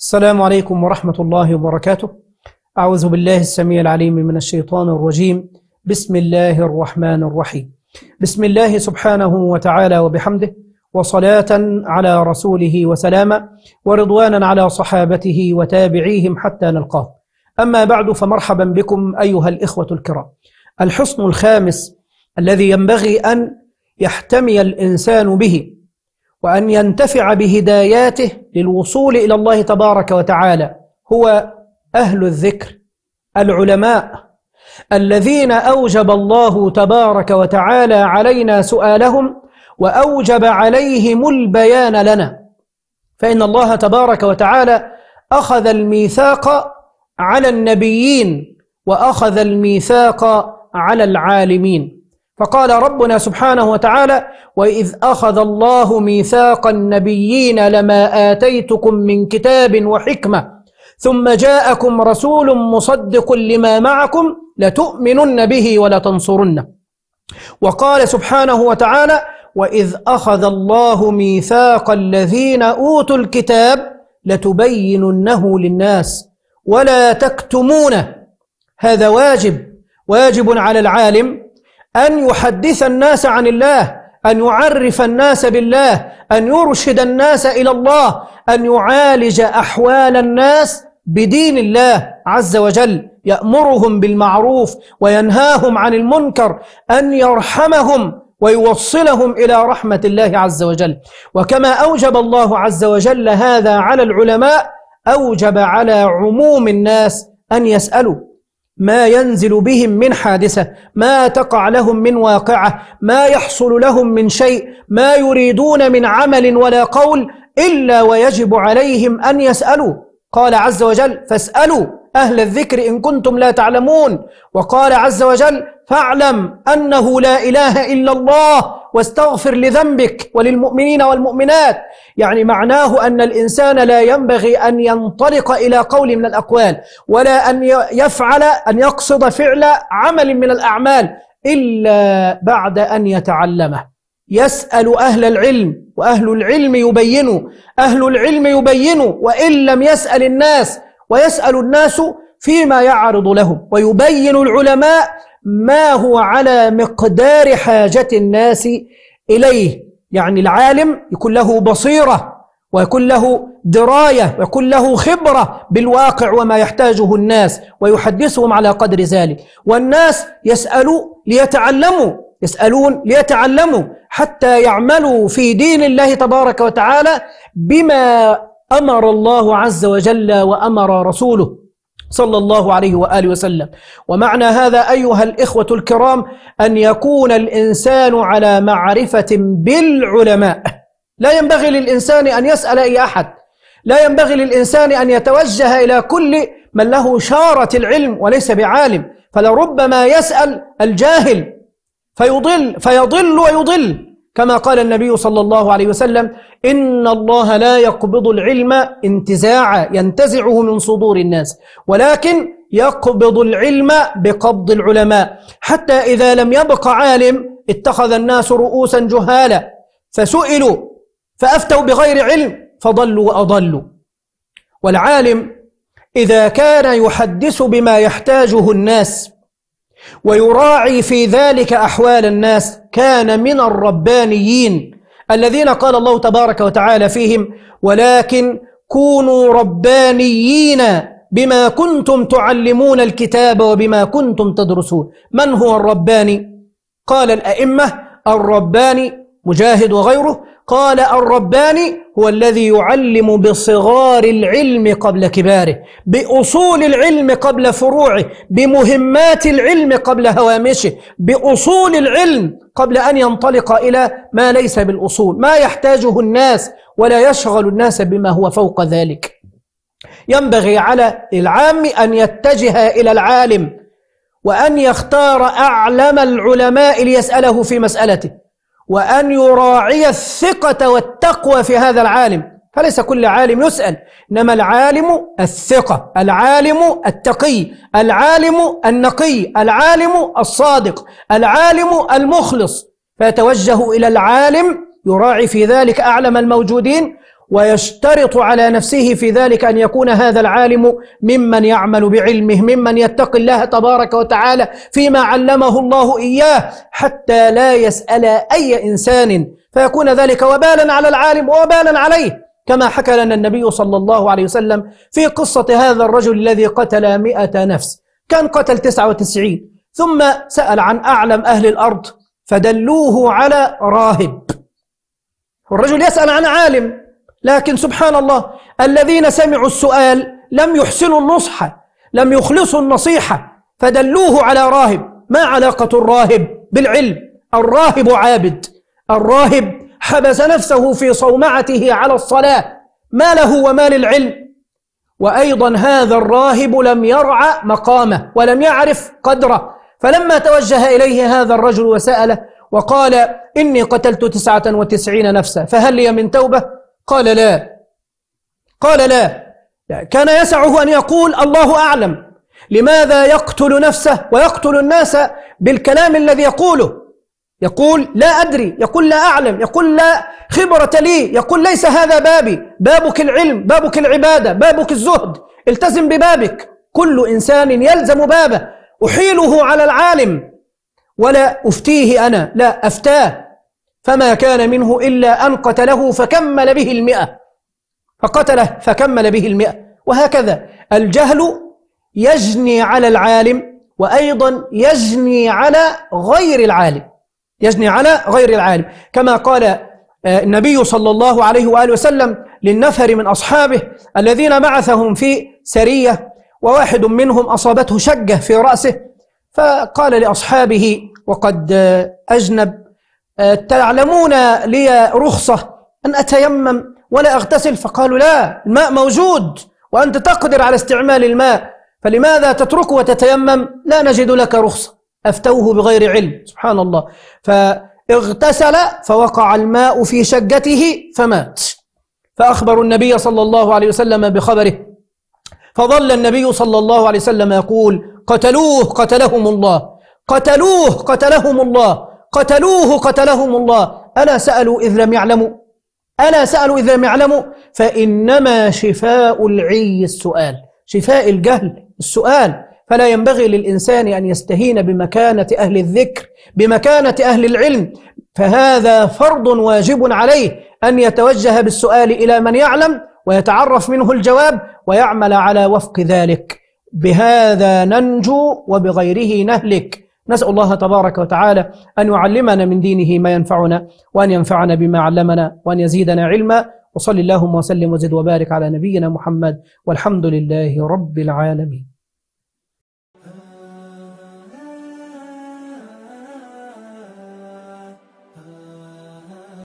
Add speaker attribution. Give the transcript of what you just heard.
Speaker 1: السلام عليكم ورحمة الله وبركاته أعوذ بالله السميع العليم من الشيطان الرجيم بسم الله الرحمن الرحيم بسم الله سبحانه وتعالى وبحمده وصلاة على رسوله وسلاما ورضوانا على صحابته وتابعيهم حتى نلقاه أما بعد فمرحبا بكم أيها الإخوة الكرام الحصن الخامس الذي ينبغي أن يحتمي الإنسان به وأن ينتفع بهداياته للوصول إلى الله تبارك وتعالى هو أهل الذكر العلماء الذين أوجب الله تبارك وتعالى علينا سؤالهم وأوجب عليهم البيان لنا فإن الله تبارك وتعالى أخذ الميثاق على النبيين وأخذ الميثاق على العالمين فقال ربنا سبحانه وتعالى وإذ أخذ الله ميثاق النبيين لما آتيتكم من كتاب وحكمة ثم جاءكم رسول مصدق لما معكم لتؤمنن به ولتنصرنه وقال سبحانه وتعالى وإذ أخذ الله ميثاق الذين أوتوا الكتاب لتبيننه للناس ولا تكتمونه هذا واجب واجب على العالم أن يحدث الناس عن الله أن يعرف الناس بالله أن يرشد الناس إلى الله أن يعالج أحوال الناس بدين الله عز وجل يأمرهم بالمعروف وينهاهم عن المنكر أن يرحمهم ويوصلهم إلى رحمة الله عز وجل وكما أوجب الله عز وجل هذا على العلماء أوجب على عموم الناس أن يسألوا ما ينزل بهم من حادثة ما تقع لهم من واقعة ما يحصل لهم من شيء ما يريدون من عمل ولا قول إلا ويجب عليهم أن يسألوا قال عز وجل فاسألوا أهل الذكر إن كنتم لا تعلمون وقال عز وجل فاعلم أنه لا إله إلا الله واستغفر لذنبك وللمؤمنين والمؤمنات يعني معناه أن الإنسان لا ينبغي أن ينطلق إلى قول من الأقوال ولا أن يفعل أن يقصد فعل عمل من الأعمال إلا بعد أن يتعلمه يسأل أهل العلم وأهل العلم يبينوا أهل العلم يبينوا وإن لم يسأل الناس ويسأل الناس فيما يعرض لهم ويبين العلماء ما هو على مقدار حاجة الناس إليه يعني العالم يكون له بصيرة ويكون له دراية ويكون له خبرة بالواقع وما يحتاجه الناس ويحدثهم على قدر ذلك والناس يسألوا ليتعلموا يسألون ليتعلموا حتى يعملوا في دين الله تبارك وتعالى بما أمر الله عز وجل وأمر رسوله صلى الله عليه وآله وسلم ومعنى هذا أيها الإخوة الكرام أن يكون الإنسان على معرفة بالعلماء لا ينبغي للإنسان أن يسأل أي أحد لا ينبغي للإنسان أن يتوجه إلى كل من له شارة العلم وليس بعالم فلربما يسأل الجاهل فيضل فيضل ويضل كما قال النبي صلى الله عليه وسلم إن الله لا يقبض العلم انتزاعا ينتزعه من صدور الناس ولكن يقبض العلم بقبض العلماء حتى إذا لم يبق عالم اتخذ الناس رؤوسا جهالا فسئلوا فأفتوا بغير علم فضلوا وأضلوا والعالم إذا كان يحدث بما يحتاجه الناس ويراعي في ذلك أحوال الناس كان من الربانيين الذين قال الله تبارك وتعالى فيهم ولكن كونوا ربانيين بما كنتم تعلمون الكتاب وبما كنتم تدرسون من هو الرباني؟ قال الأئمة الرباني مجاهد وغيره قال الرباني هو الذي يعلم بصغار العلم قبل كباره باصول العلم قبل فروعه بمهمات العلم قبل هوامشه باصول العلم قبل ان ينطلق الى ما ليس بالاصول ما يحتاجه الناس ولا يشغل الناس بما هو فوق ذلك ينبغي على العام ان يتجه الى العالم وان يختار اعلم العلماء ليساله في مسالته وأن يراعي الثقة والتقوى في هذا العالم فليس كل عالم يسأل إنما العالم الثقة العالم التقي العالم النقي العالم الصادق العالم المخلص فيتوجه إلى العالم يراعي في ذلك أعلم الموجودين ويشترط على نفسه في ذلك ان يكون هذا العالم ممن يعمل بعلمه ممن يتقي الله تبارك وتعالى فيما علمه الله اياه حتى لا يسال اي انسان فيكون ذلك وبالا على العالم وبالا عليه كما حكى لنا النبي صلى الله عليه وسلم في قصه هذا الرجل الذي قتل مئة نفس كان قتل 99 ثم سال عن اعلم اهل الارض فدلوه على راهب الرجل يسال عن عالم لكن سبحان الله الذين سمعوا السؤال لم يحسنوا النصح لم يخلصوا النصيحة فدلوه على راهب ما علاقة الراهب بالعلم الراهب عابد الراهب حبس نفسه في صومعته على الصلاة ما له وما للعلم وأيضا هذا الراهب لم يرعى مقامه ولم يعرف قدره فلما توجه إليه هذا الرجل وسأله وقال إني قتلت تسعة وتسعين نفسا فهل لي من توبة؟ قال لا قال لا كان يسعه أن يقول الله أعلم لماذا يقتل نفسه ويقتل الناس بالكلام الذي يقوله يقول لا أدري يقول لا أعلم يقول لا خبرة لي يقول ليس هذا بابي بابك العلم بابك العبادة بابك الزهد التزم ببابك كل إنسان يلزم بابه أحيله على العالم ولا أفتيه أنا لا أفتاه فما كان منه إلا أن قتله فكمل به المئة فقتله فكمل به المئة وهكذا الجهل يجني على العالم وأيضا يجني على غير العالم يجني على غير العالم كما قال آه، النبي صلى الله عليه وآله وسلم للنفر من أصحابه الذين بعثهم في سرية وواحد منهم أصابته شجة في رأسه فقال لأصحابه وقد أجنب تعلمون لي رخصة أن أتيمم ولا أغتسل فقالوا لا الماء موجود وأنت تقدر على استعمال الماء فلماذا تتركه وتتيمم لا نجد لك رخصة أفتوه بغير علم سبحان الله فاغتسل فوقع الماء في شقته فمات فأخبروا النبي صلى الله عليه وسلم بخبره فظل النبي صلى الله عليه وسلم يقول قتلوه قتلهم الله قتلوه قتلهم الله قتلوه قتلهم الله ألا سألوا إذ لم يعلموا ألا سألوا إذ لم يعلموا فإنما شفاء العي السؤال شفاء الجهل السؤال فلا ينبغي للإنسان أن يستهين بمكانة أهل الذكر بمكانة أهل العلم فهذا فرض واجب عليه أن يتوجه بالسؤال إلى من يعلم ويتعرف منه الجواب ويعمل على وفق ذلك بهذا ننجو وبغيره نهلك نسأل الله تبارك وتعالى أن يعلمنا من دينه ما ينفعنا وأن ينفعنا بما علمنا وأن يزيدنا علما وصل اللهم وسلم وزد وبارك على نبينا محمد والحمد لله رب العالمين